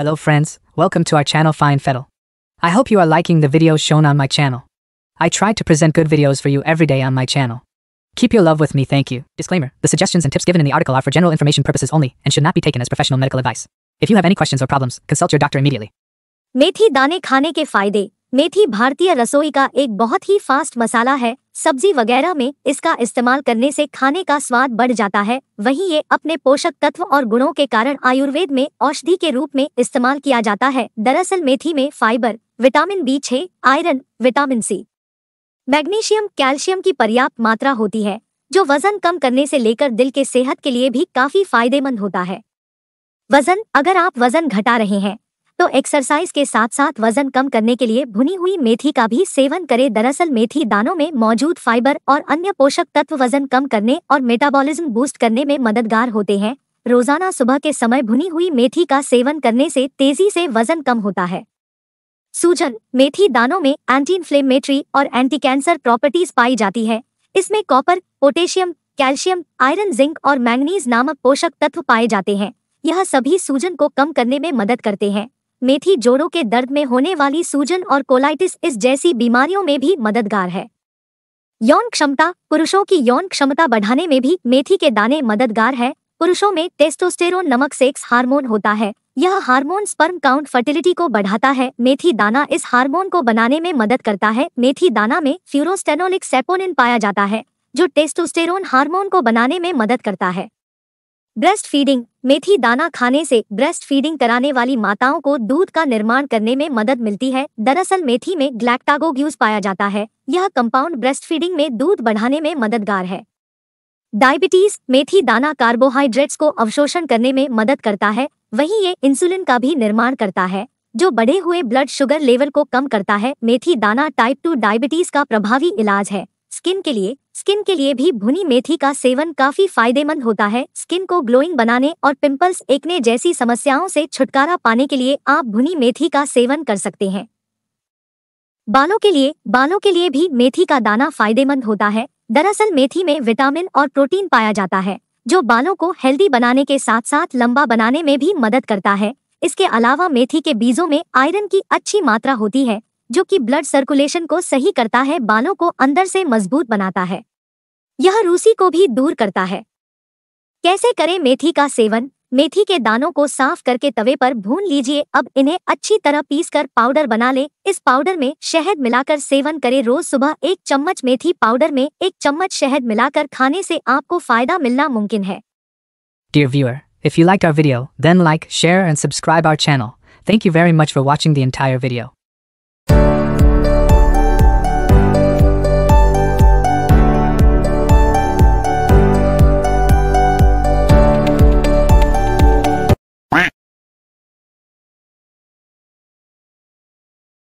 Hello friends, welcome to our channel Fine Fettle. I hope you are liking the videos shown on my channel. I try to present good videos for you every day on my channel. Keep your love with me thank you. Disclaimer, the suggestions and tips given in the article are for general information purposes only and should not be taken as professional medical advice. If you have any questions or problems, consult your doctor immediately. Methi दाने Khane ke फायदे Methi, भारतीय rasoi ka ek bahut hi fast masala hai. सब्जी वगैरह में इसका इस्तेमाल करने से खाने का स्वाद बढ़ जाता है वहीं ये अपने पोषक तत्व और गुणों के कारण आयुर्वेद में औषधि के रूप में इस्तेमाल किया जाता है दरअसल मेथी में फाइबर विटामिन बी छे iron vitamin C magnesium calcium की पर्याप्त मात्रा होती है जो वजन कम करने से लेकर दिल के सेहत के लिए भी काफी फायदेमंद होता है वजन अगर आप वजन घटा रहे हैं तो एक्सरसाइज के साथ साथ वजन कम करने के लिए भुनी हुई मेथी का भी सेवन करें दरअसल मेथी दानों में मौजूद फाइबर और अन्य पोषक तत्व वजन कम करने और मेटाबॉलिज्म बूस्ट करने में मददगार होते हैं रोजाना सुबह के समय भुनी हुई मेथी का सेवन करने से तेजी से वजन कम होता है सूजन मेथी दानों में एंटी इन्फ्लेमेटरी और एंटी कैंसर प्रॉपर्टीज पाई जाती है इसमें copper potassium calcium iron zinc और मैंगनीज नामक पोषक तत्व पाए जाते हैं यह सभी सूजन को कम करने में मदद करते हैं मेथी जोड़ों के दर्द में होने वाली सूजन और कोलाइटिस इस जैसी बीमारियों में भी मददगार है यौन क्षमता पुरुषों की यौन क्षमता बढ़ाने में भी मेथी के दाने मददगार है पुरुषों में टेस्टोस्टेरोन नमक सेक्स हार्मोन होता है यह हार्मोन स्पर्म काउंट फर्टिलिटी को बढ़ाता है मेथी दाना इस हार्मोन को बनाने में मदद करता है मेथी दाना में फ्यूरोस्टेनोलिक सेपोनिन पाया जाता है जो टेस्टोस्टेरोन हार्मोन को बनाने में मदद करता है ब्रेस्ट फीडिंग मेथी दाना खाने से ब्रेस्ट फीडिंग कराने वाली माताओं को दूध का निर्माण करने में मदद मिलती है दरअसल मेथी में ग्लैक्टागोग्यूज पाया जाता है यह कंपाउंड ब्रेस्ट फीडिंग में दूध बढ़ाने में मददगार है डायबिटीज मेथी दाना कार्बोहाइड्रेट्स को अवशोषण करने में मदद करता है वहीं ये इंसुलिन का भी निर्माण करता है जो बढ़े हुए ब्लड शुगर लेवल को कम करता है मेथी दाना टाइप टू डायबिटीज का प्रभावी इलाज है स्किन के लिए स्किन के लिए भी भुनी मेथी का सेवन काफी फायदेमंद होता है स्किन को ग्लोइंग बनाने और पिंपल्स एकने जैसी समस्याओं से छुटकारा पाने के लिए आप भुनी मेथी का सेवन कर सकते हैं बालों के लिए बालों के लिए भी मेथी का दाना फायदेमंद होता है दरअसल मेथी में विटामिन और प्रोटीन पाया जाता है जो बालों को हेल्दी बनाने के साथ साथ लंबा बनाने में भी मदद करता है इसके अलावा मेथी के बीजों में आयरन की अच्छी मात्रा होती है जो कि ब्लड सर्कुलेशन को सही करता है बालों को अंदर से मजबूत बनाता है यह रूसी को भी दूर करता है कैसे करें मेथी का सेवन मेथी के दानों को साफ करके तवे पर भून लीजिए अब इन्हें अच्छी तरह पीसकर पाउडर बना लें इस पाउडर में शहद मिलाकर सेवन करें रोज सुबह एक चम्मच मेथी पाउडर में एक चम्मच शहद मिलाकर खाने से आपको फायदा मिलना मुमकिन है Dear viewer, if you liked our video, then like, share and subscribe our channel. Thank you very much for watching the entire video.